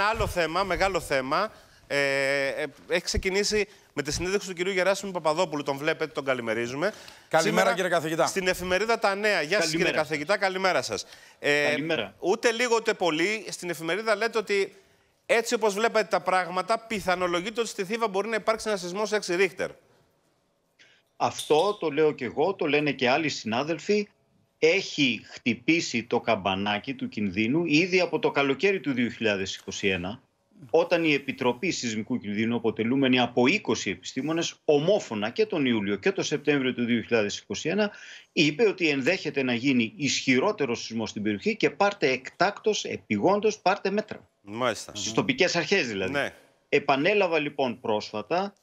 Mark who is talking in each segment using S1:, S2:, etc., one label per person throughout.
S1: ένα άλλο θέμα, μεγάλο θέμα. Ε, ε, έχει ξεκινήσει με τη συνέντευξη του κυρίου Γεράσιμου Παπαδόπουλου. Τον βλέπετε, τον καλημερίζουμε. Καλημέρα, Σήμερα, κύριε καθηγητά. Στην εφημερίδα Τα Νέα. Γεια σας, κύριε καθηγητά. Καλημέρα σας. Ε, καλημέρα. Ούτε λίγο ούτε πολύ. Στην εφημερίδα λέτε ότι έτσι όπως βλέπετε τα πράγματα, πιθανολογείται ότι στη Θήβα μπορεί να υπάρξει ένα σεισμό 6 ρίχτερ.
S2: Αυτό το λέω και εγώ, το λένε και άλλοι συνάδελφοι έχει χτυπήσει το καμπανάκι του κινδύνου ήδη από το καλοκαίρι του 2021 όταν η Επιτροπή Σεισμικού Κινδύνου αποτελούμενη από 20 επιστήμονες ομόφωνα και τον Ιούλιο και τον Σεπτέμβριο του 2021 είπε ότι ενδέχεται να γίνει ισχυρότερο σεισμός στην περιοχή και πάρτε εκτάκτος, επιγόντως, πάρτε μέτρα. Μάλιστα. Στις τοπικές αρχές δηλαδή. Ναι. Επανέλαβα λοιπόν πρόσφατα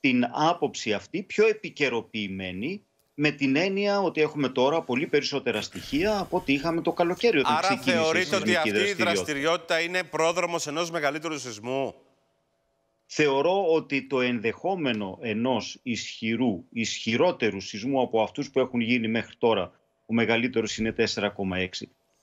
S2: την άποψη αυτή πιο επικαιροποιημένη με την έννοια ότι έχουμε τώρα πολύ περισσότερα στοιχεία από ό,τι είχαμε το καλοκαίρι. Όταν Άρα θεωρείτε ότι αυτή η
S1: δραστηριότητα είναι πρόδρομος ενός
S2: μεγαλύτερου σεισμού. Θεωρώ ότι το ενδεχόμενο ενός ισχυρού, ισχυρότερου σεισμού από αυτούς που έχουν γίνει μέχρι τώρα, ο μεγαλύτερος είναι 4,6.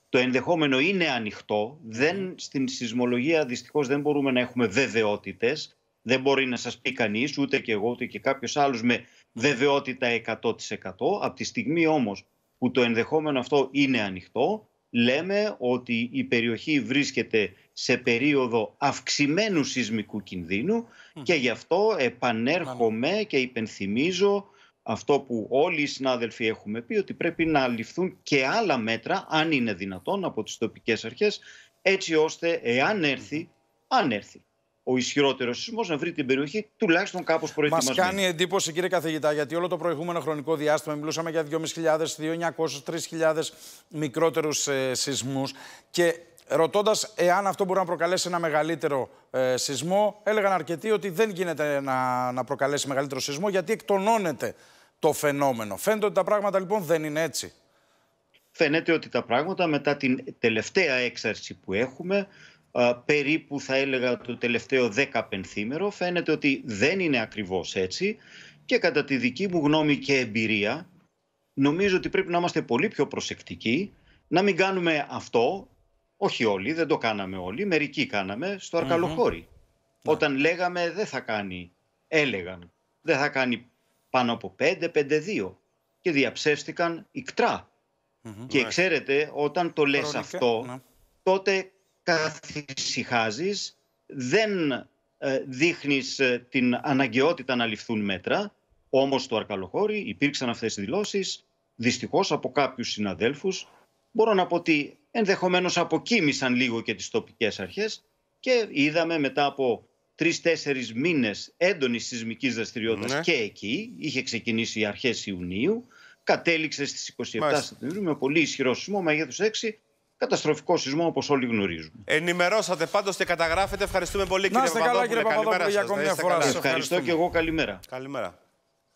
S2: Το ενδεχόμενο είναι ανοιχτό. Δεν, στην σεισμολογία δυστυχώς δεν μπορούμε να έχουμε βεβαιότητες δεν μπορεί να σας πει κανείς, ούτε και εγώ, ούτε και κάποιος άλλος με βεβαιότητα 100%. Από τη στιγμή όμως που το ενδεχόμενο αυτό είναι ανοιχτό, λέμε ότι η περιοχή βρίσκεται σε περίοδο αυξημένου σεισμικού κινδύνου και γι' αυτό επανέρχομαι και υπενθυμίζω αυτό που όλοι οι συνάδελφοι έχουμε πει ότι πρέπει να ληφθούν και άλλα μέτρα αν είναι δυνατόν από τις τοπικές αρχές έτσι ώστε εάν έρθει, αν έρθει ο ισχυρότερος σεισμός να βρει την περιοχή τουλάχιστον κάπως προετοιμασμένη. Μας κάνει
S1: εντύπωση, κύριε καθηγητά, γιατί όλο το προηγούμενο χρονικό διάστημα μιλούσαμε για 2.500, 2.900, 3.000 μικρότερους ε, σεισμούς. Και ρωτώντας εάν αυτό μπορεί να προκαλέσει ένα μεγαλύτερο ε, σεισμό, έλεγαν αρκετοί ότι δεν γίνεται να, να προκαλέσει μεγαλύτερο σεισμό
S2: γιατί εκτονώνεται το φαινόμενο. Φαίνεται ότι τα πράγματα λοιπόν δεν είναι έτσι. Φαίνεται ότι τα πράγματα μετά την τελευταία έξαρση που έχουμε περίπου θα έλεγα το τελευταίο δέκα πενθήμερο. Φαίνεται ότι δεν είναι ακριβώς έτσι και κατά τη δική μου γνώμη και εμπειρία νομίζω ότι πρέπει να είμαστε πολύ πιο προσεκτικοί να μην κάνουμε αυτό, όχι όλοι, δεν το κάναμε όλοι, μερικοί κάναμε στο αρκαλοχωρι ναι. Όταν λέγαμε δεν θα κάνει, έλεγαν, δεν θα κάνει πάνω από 5, 5-2 και διαψεύστηκαν ικτρά. Και ξέρετε όταν το λες αυτό ναι. τότε καθησυχάζεις, δεν ε, δείχνεις ε, την αναγκαιότητα να ληφθούν μέτρα. Όμως το Αρκαλοχώρι υπήρξαν αυτές οι δηλώσεις, δυστυχώς από κάποιους συναδέλφους. Μπορώ να πω ότι ενδεχομένως αποκοίμησαν λίγο και τις τοπικές αρχές και είδαμε μετά από τρει-τέσσερι μήνες έντονης σεισμικής δραστηριότητας ναι. και εκεί. Είχε ξεκινήσει αρχές Ιουνίου. Κατέληξε στις 27 Σεπτεμβρίου με πολύ ισχυρό σεισμό, του 6 καταστροφικό σεισμό όπως όλοι γνωρίζουμε.
S1: Ενημερώσατε πάντως και καταγράφετε.
S2: Ευχαριστούμε πολύ, κύριε Παπαδόπουλο. Καλημέρα σα. Ευχαριστώ και εγώ. Καλημέρα.
S1: Καλημέρα.